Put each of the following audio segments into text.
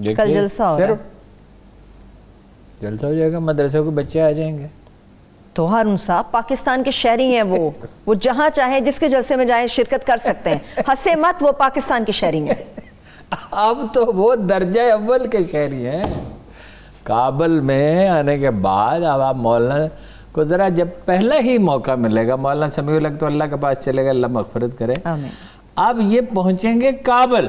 कल जलसा हो रहा है जलसा हो जाएगा मदरसे के बच्चे आ जाएंगे तो हारून साहब पाकिस्तान के शहरी हैं वो वो जहां चाहे जिसके जलसे में जाए शिरकत कर सकते हैं हंसे मत वो पाकिस्तान के शहरी हैं अब तो वो दर्जा अव्वल के शहरी हैं काबल में आने के बाद अब आप मौलाना को ज़रा जब पहला ही मौका मिलेगा मौलाना समय लग तो अल्लाह के पास चलेगा अल्लाह मफफरत करे अब ये पहुंचेंगे काबल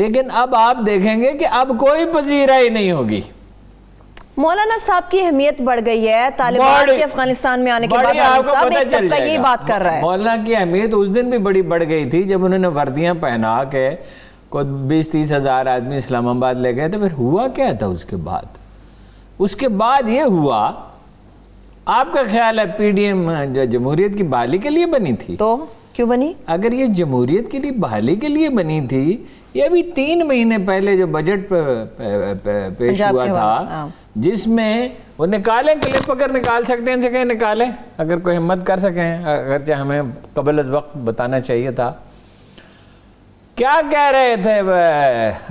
लेकिन अब आप देखेंगे कि अब कोई ही नहीं होगी मौलाना साहब की अहमियत बढ़ गई है तालिबान के अफगानिस्तान में आने के बाद साहब एक यही बात कर रहा है मौलाना की अहमियत उस दिन भी बड़ी बढ़ गई थी जब उन्होंने वर्दियां पहना के को बीस तीस हजार आदमी इस्लामाबाद ले गए थे फिर हुआ क्या था उसके बाद उसके बाद ये हुआ आपका ख्याल है पीडीएम जो जमहूरियत की बहाली के लिए बनी थी तो क्यों बनी अगर ये जमहूरियत के लिए बहाली के लिए बनी थी ये अभी तीन महीने पहले जो बजट पे, पे, पे, पेश हुआ था हाँ। जिसमें वो निकालें क्लिप अगर निकाल सकते हैं इनसे निकालें अगर कोई हिम्मत कर अगर अगरचे हमें कबल वक्त बताना चाहिए था क्या कह रहे थे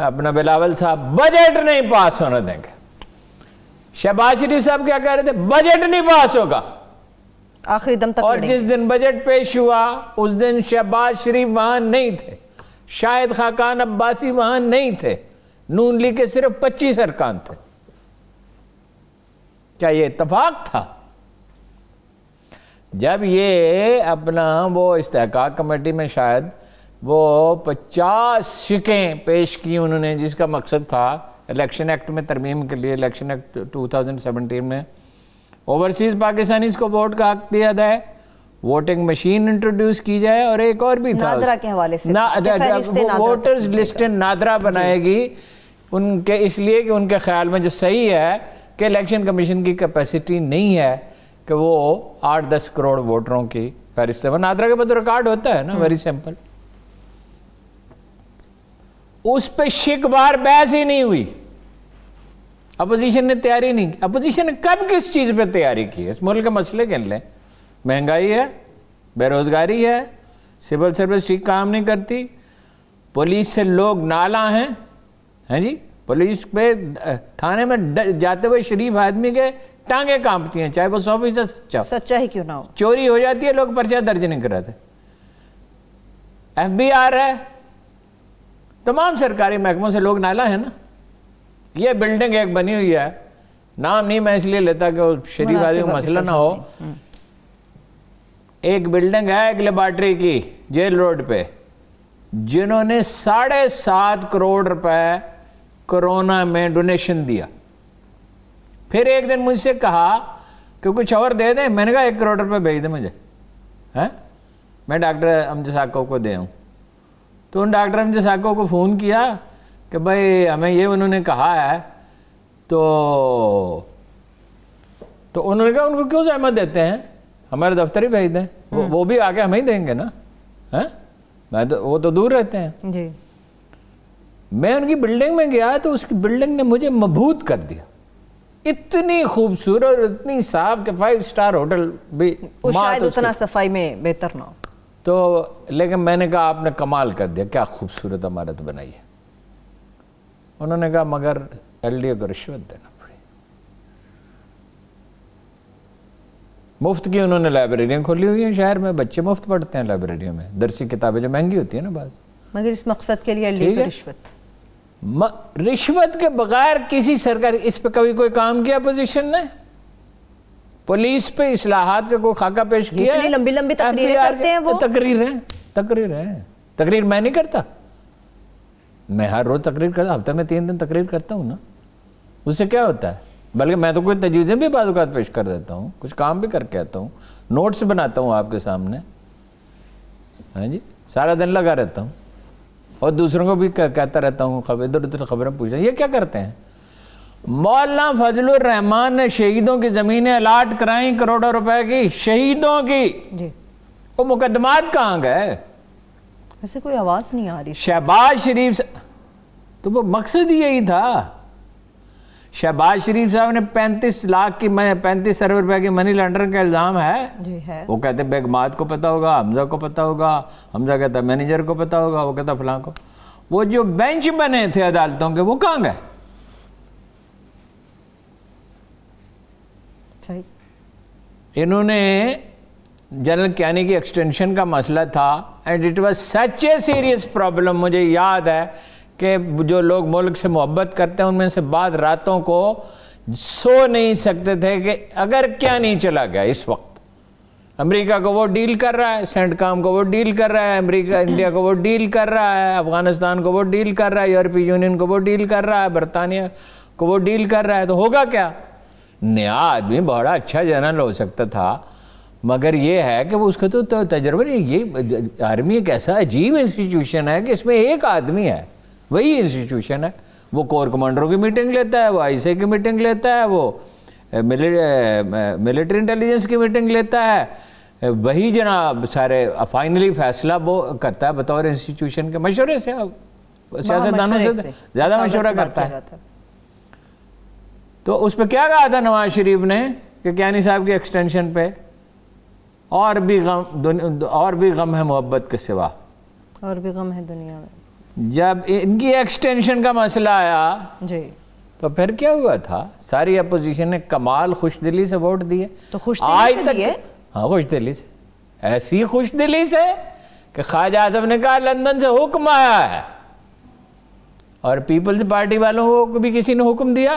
अपना बिलावल साहब बजट नहीं पास होने देंगे शहबाज शरीफ साहब क्या कह रहे थे बजट नहीं पास होगा आखिरी दम तक और जिस दिन बजट पेश हुआ उस दिन शहबाज शरीफ वहां नहीं थे शायद खाकान अब्बासी वहां नहीं थे नून लीग के सिर्फ पच्चीस अरकान थे क्या ये इतफाक था जब ये अपना वो इस्तेक कमेटी में शायद वो पचास शिकें पेश की उन्होंने जिसका मकसद था इलेक्शन एक्ट में तरमीम के लिए इलेक्शन एक्ट 2017 में ओवरसीज़ पाकिस्तानी को वोट का हक दिया जाए वोटिंग मशीन इंट्रोड्यूस की जाए और एक और भी था नादरा के हवाले से ना, अच्छा, अच्छा, वोटर्स लिस्ट नादरा बनाएगी उनके इसलिए कि उनके ख्याल में जो सही है कि इलेक्शन कमीशन की कैपेसिटी नहीं है कि वो आठ दस करोड़ वोटरों की फहरिस्त में नादरा के पास रिकॉर्ड तो होता है ना वेरी हम्म। सिंपल उस पर शिक बार बहस ही नहीं हुई अपोजिशन ने तैयारी नहीं की अपोजिशन ने कब किस चीज़ पर तैयारी की इस मुल्क के मसले गिन लें महंगाई है बेरोज़गारी है सिविल सर्विस ठीक काम नहीं करती पुलिस से लोग नाला हैं हैं जी पुलिस पे थाने में जाते हुए शरीफ आदमी के टांगे कांपती हैं चाहे वो सौ फीसद सच्चा सच्चा ही क्यों ना हो चोरी हो जाती है लोग पर्चा दर्ज नहीं कराते एफ बी आर है तमाम सरकारी महकमों से लोग नाला है ना ये बिल्डिंग एक बनी हुई है नाम नहीं मैं इसलिए लेता कि शरीफ आदमी को मसला ना हो हम्म। एक बिल्डिंग है एक लेबार्ट्री की जेल रोड पे जिन्होंने साढ़े सात करोड़ रुपए कोरोना में डोनेशन दिया फिर एक दिन मुझसे कहा कि कुछ और दे दें मैंने कहा एक करोड़ रुपए भेज दें मुझे है मैं डॉक्टर अमज साको को दे हूँ तो उन डॉक्टर अमज साको को फ़ोन किया कि भाई हमें ये उन्होंने कहा है तो तो उन्होंने कहा उनको क्यों जहमत देते हैं हमारे दफ्तर ही भेज दें वो, हम्म। वो भी आके हम ही देंगे ना है मैं तो वो तो दूर रहते हैं जी मैं उनकी बिल्डिंग में गया तो उसकी बिल्डिंग ने मुझे मबूत कर दिया इतनी खूबसूरत और इतनी साफ के फाइव स्टार होटल भी तो शायद उतना सफाई में बेहतर ना तो लेकिन मैंने कहा आपने कमाल कर दिया क्या खूबसूरत इमारत तो बनाई है उन्होंने कहा मगर एल को रिश्वत देना मुफ्त की उन्होंने लाइब्रेरियाँ खोली हुई हैं शहर में बच्चे मुफ्त पढ़ते हैं लाइब्रेरियों में दरसी किताबें जो महंगी होती हैं ना बस मगर इस मकसद के लिए रिश्वत रिश्वत के बगैर किसी सरकार इस पर कभी कोई काम किया अपोजिशन ने पुलिस पे इसलाहत का कोई खाका पेश किया है लंबी लंबी तकरीरें करते हैं वो तकरीर है तकरीर है तकरीर मैं नहीं करता मैं हर रोज तकरीर करता हफ्ते में तीन दिन तकरीर करता हूँ ना उससे क्या होता है बल्कि मैं तो कोई तजवीज़ें भी बाद पेश कर देता हूँ कुछ काम भी करके आता हूँ नोट्स बनाता हूँ आपके सामने हाँ जी सारा दिन लगा रहता हूँ और दूसरों को भी कहता रहता हूँ खबर इधर उधर खबरें पूछ ये क्या करते हैं मौलाना रहमान ने शहीदों की ज़मीनें अलाट कराई करोड़ों रुपए की शहीदों की वो मुकदमा कहाँ गए ऐसे कोई आवाज़ नहीं आ रही शहबाज शरीफ तो वो मकसद यही था शहबाज शरीफ साहब ने 35 लाख की पैंतीस अरब रुपए की मनी लॉन्ड्रिंग का इल्ज़ाम है।, है वो कहते बेगमात को पता होगा हमजा को पता होगा हमजा कहता मैनेजर को पता होगा वो कहता फलां को वो जो बेंच बने थे अदालतों के वो कहां गए इन्होंने जनरल कैनी की एक्सटेंशन का मसला था and it was such a serious problem मुझे याद है के जो लोग मुल्क से मोहब्बत करते हैं उनमें से बाद रातों को सो नहीं सकते थे कि अगर क्या नहीं चला गया इस वक्त अमेरिका को वो डील कर रहा है सेंट काम को वो डील कर रहा है अमेरिका इंडिया को वो डील कर रहा है अफगानिस्तान को वो डील कर रहा है यूरोपीय यूनियन को वो डील कर रहा है बरतानिया को वो डील कर रहा है तो होगा क्या नया आदमी बड़ा अच्छा जनरल हो सकता था मगर ये है कि वो उसका तो, तो तजर्बा नहीं ये आर्मी एक ऐसा अजीब इंस्टीट्यूशन है कि इसमें एक आदमी है वही इंस्टीट्यूशन है वो कोर कमांडरों की मीटिंग लेता है वो आईसी की मीटिंग लेता है वो मिलिट्री इंटेलिजेंस की मीटिंग लेता है वही जनाब सारे फाइनली फैसला वो करता है बतौर इंस्टीट्यूशन के मशवरे से सियासतदानों से ज़्यादा मशवरा करता है तो उस पर क्या कहा था नवाज शरीफ ने कि कैनी साहब के एक्सटेंशन पे और भी गम और भी गम है मोहब्बत के सिवा और भी गम है दुनिया में जब इनकी एक्सटेंशन का मसला आया जी तो फिर क्या हुआ था सारी अपोजिशन ने कमाल खुश दिली से वोट दिए तो खुश आज तक हाँ खुश दिली से ऐसी खुश दिली से कि ख्वाजा आजम ने कहा लंदन से हुक्म आया है और पीपल्स पार्टी वालों को भी किसी ने हुक्म दिया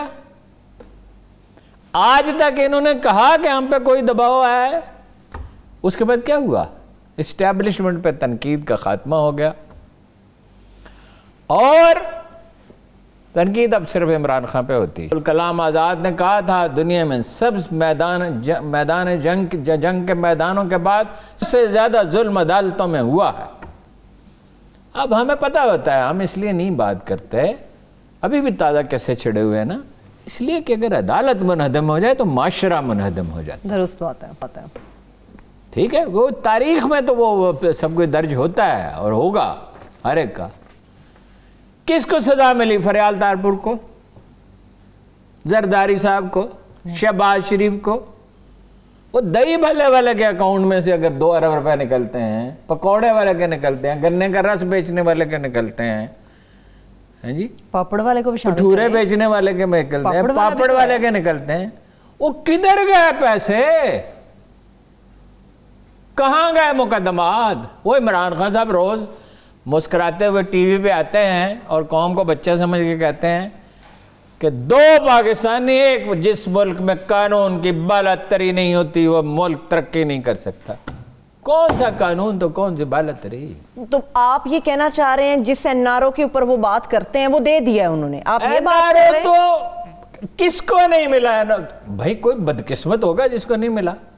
आज तक इन्होंने कहा कि हम पे कोई दबाव आया है उसके बाद क्या हुआ इस्टेब्लिशमेंट पे तनकीद का खात्मा हो गया और तनकीद अब सिर्फ इमरान खान पे होती है कलाम आज़ाद ने कहा था दुनिया में सब मैदान ज, मैदान जंग ज, जंग के मैदानों के बाद सबसे ज़्यादा जुल्म अदालतों में हुआ है अब हमें पता होता है हम इसलिए नहीं बात करते अभी भी ताज़ा कैसे छिड़े हुए हैं ना इसलिए कि अगर अदालत मुनहदम हो जाए तो माशरा मुनहदम हो जाता है दुरुस्त बात है पता है ठीक है वो तारीख में तो वो सब कुछ दर्ज होता है और होगा हर एक का किसको सजा मिली फरियाल तारपुर को जरदारी साहब को शहबाज शरीफ को वो दही भले वाले के अकाउंट में से अगर दो अरब रुपए निकलते हैं पकौड़े वाले के निकलते हैं गन्ने का रस बेचने वाले के निकलते हैं हैं जी पापड़ वाले को भटूरे बेचने वाले के निकलते हैं पापड़, वाले तो के निकलते हैं वो किधर गए पैसे कहाँ गए मुकदमात वो इमरान खान साहब रोज मुस्कराते हुए टीवी पे आते हैं और कौम को बच्चा समझ के कहते हैं कि दो पाकिस्तानी एक जिस मुल्क में कानून की बालतरी नहीं होती वह मुल्क तरक्की नहीं कर सकता कौन सा कानून तो कौन सी बालतरी तो आप ये कहना चाह रहे हैं जिस एन के ऊपर वो बात करते हैं वो दे दिया है उन्होंने आप ये बात तो किसको नहीं मिला है ना भाई कोई बदकिस्मत होगा जिसको नहीं मिला